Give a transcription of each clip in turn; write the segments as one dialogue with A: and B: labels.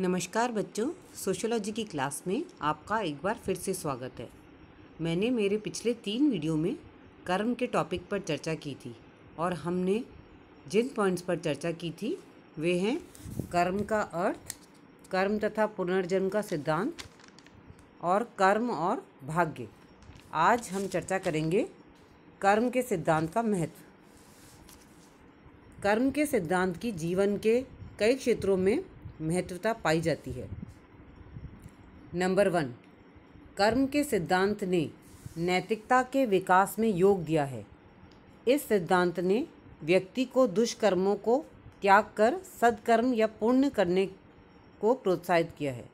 A: नमस्कार बच्चों सोशोलॉजी की क्लास में आपका एक बार फिर से स्वागत है मैंने मेरे पिछले तीन वीडियो में कर्म के टॉपिक पर चर्चा की थी और हमने जिन पॉइंट्स पर चर्चा की थी वे हैं कर्म का अर्थ कर्म तथा पुनर्जन्म का सिद्धांत और कर्म और भाग्य आज हम चर्चा करेंगे कर्म के सिद्धांत का महत्व कर्म के सिद्धांत की जीवन के कई क्षेत्रों में महत्वता पाई जाती है नंबर वन कर्म के सिद्धांत ने नैतिकता के विकास में योग दिया है इस सिद्धांत ने व्यक्ति को दुष्कर्मों को त्याग कर सदकर्म या पुण्य करने को प्रोत्साहित किया है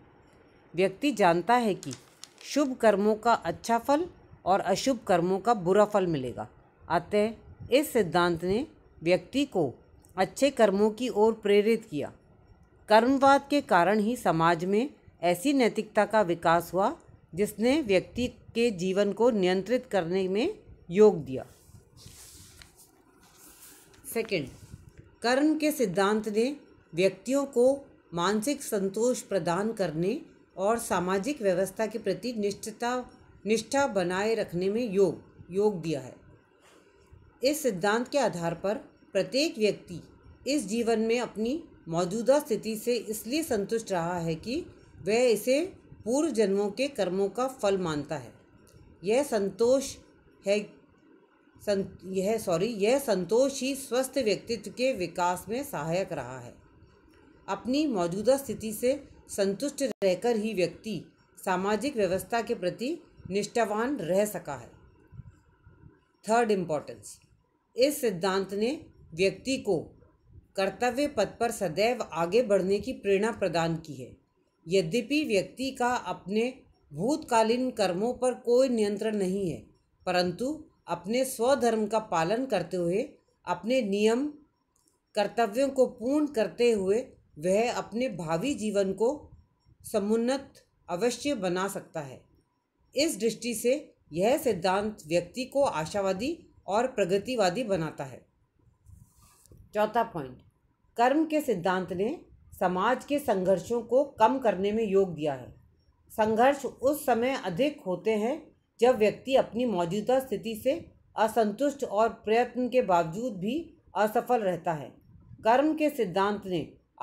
A: व्यक्ति जानता है कि शुभ कर्मों का अच्छा फल और अशुभ कर्मों का बुरा फल मिलेगा अतः इस सिद्धांत ने व्यक्ति को अच्छे कर्मों की ओर प्रेरित किया कर्मवाद के कारण ही समाज में ऐसी नैतिकता का विकास हुआ जिसने व्यक्ति के जीवन को नियंत्रित करने में योग दिया सेकंड कर्म के सिद्धांत ने व्यक्तियों को मानसिक संतोष प्रदान करने और सामाजिक व्यवस्था के प्रति निष्ठता निष्ठा बनाए रखने में योग योग दिया है इस सिद्धांत के आधार पर प्रत्येक व्यक्ति इस जीवन में अपनी मौजूदा स्थिति से इसलिए संतुष्ट रहा है कि वह इसे पूर्व जन्मों के कर्मों का फल मानता है यह संतोष है सं यह सॉरी यह संतोष ही स्वस्थ व्यक्तित्व के विकास में सहायक रहा है अपनी मौजूदा स्थिति से संतुष्ट रहकर ही व्यक्ति सामाजिक व्यवस्था के प्रति निष्ठावान रह सका है थर्ड इम्पोर्टेंस इस सिद्धांत ने व्यक्ति को कर्तव्य पथ पर सदैव आगे बढ़ने की प्रेरणा प्रदान की है यद्यपि व्यक्ति का अपने भूतकालीन कर्मों पर कोई नियंत्रण नहीं है परंतु अपने स्वधर्म का पालन करते हुए अपने नियम कर्तव्यों को पूर्ण करते हुए वह अपने भावी जीवन को समुन्नत अवश्य बना सकता है इस दृष्टि से यह सिद्धांत व्यक्ति को आशावादी और प्रगतिवादी बनाता है चौथा पॉइंट कर्म के सिद्धांत ने समाज के संघर्षों को कम करने में योग दिया है संघर्ष उस समय अधिक होते हैं जब व्यक्ति अपनी मौजूदा स्थिति से असंतुष्ट और प्रयत्न के बावजूद भी असफल रहता है कर्म के सिद्धांत ने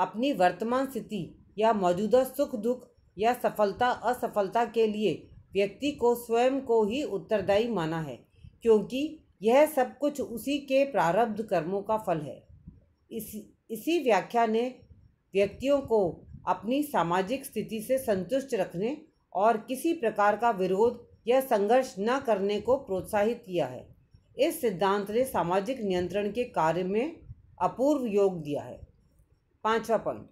A: अपनी वर्तमान स्थिति या मौजूदा सुख दुख या सफलता असफलता के लिए व्यक्ति को स्वयं को ही उत्तरदायी माना है क्योंकि यह सब कुछ उसी के प्रारब्ध कर्मों का फल है इस इसी व्याख्या ने व्यक्तियों को अपनी सामाजिक स्थिति से संतुष्ट रखने और किसी प्रकार का विरोध या संघर्ष न करने को प्रोत्साहित किया है इस सिद्धांत ने सामाजिक नियंत्रण के कार्य में अपूर्व योग दिया है पांचवा पॉइंट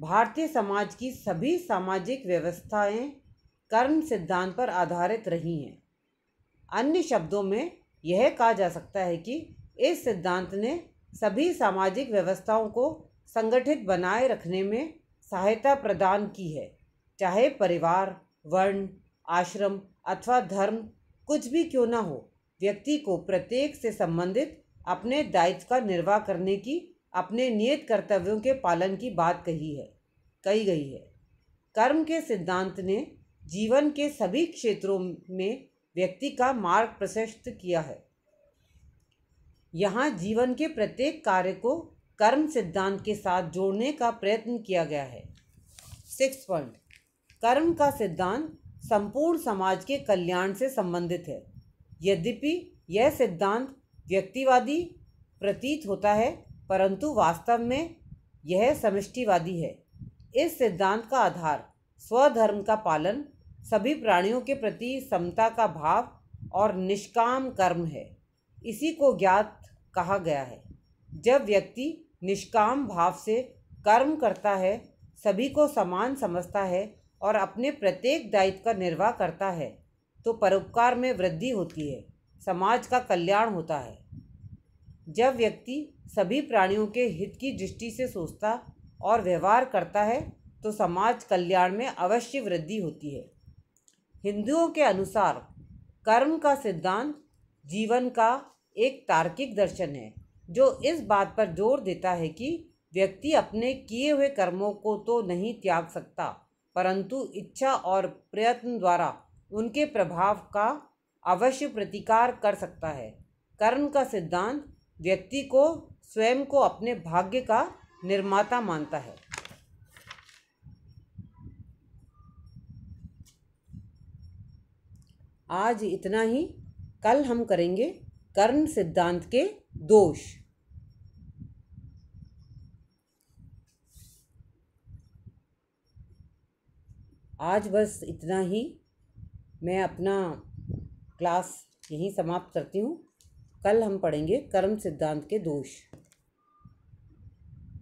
A: भारतीय समाज की सभी सामाजिक व्यवस्थाएं कर्म सिद्धांत पर आधारित रही हैं अन्य शब्दों में यह कहा जा सकता है कि इस सिद्धांत ने सभी सामाजिक व्यवस्थाओं को संगठित बनाए रखने में सहायता प्रदान की है चाहे परिवार वर्ण आश्रम अथवा धर्म कुछ भी क्यों ना हो व्यक्ति को प्रत्येक से संबंधित अपने दायित्व का निर्वाह करने की अपने नियत कर्तव्यों के पालन की बात कही है कही गई है कर्म के सिद्धांत ने जीवन के सभी क्षेत्रों में व्यक्ति का मार्ग प्रशस्त किया है यहाँ जीवन के प्रत्येक कार्य को कर्म सिद्धांत के साथ जोड़ने का प्रयत्न किया गया है सिक्स पॉइंट कर्म का सिद्धांत संपूर्ण समाज के कल्याण से संबंधित है यद्यपि यह सिद्धांत व्यक्तिवादी प्रतीत होता है परंतु वास्तव में यह समष्टिवादी है इस सिद्धांत का आधार स्वधर्म का पालन सभी प्राणियों के प्रति समता का भाव और निष्काम कर्म है इसी को ज्ञात कहा गया है जब व्यक्ति निष्काम भाव से कर्म करता है सभी को समान समझता है और अपने प्रत्येक दायित्व का निर्वाह करता है तो परोपकार में वृद्धि होती है समाज का कल्याण होता है जब व्यक्ति सभी प्राणियों के हित की दृष्टि से सोचता और व्यवहार करता है तो समाज कल्याण में अवश्य वृद्धि होती है हिंदुओं के अनुसार कर्म का सिद्धांत जीवन का एक तार्किक दर्शन है जो इस बात पर जोर देता है कि व्यक्ति अपने किए हुए कर्मों को तो नहीं त्याग सकता परंतु इच्छा और प्रयत्न द्वारा उनके प्रभाव का अवश्य प्रतिकार कर सकता है कर्म का सिद्धांत व्यक्ति को स्वयं को अपने भाग्य का निर्माता मानता है आज इतना ही कल हम करेंगे कर्म सिद्धांत के दोष आज बस इतना ही मैं अपना क्लास यहीं समाप्त करती हूँ कल हम पढ़ेंगे कर्म सिद्धांत के दोष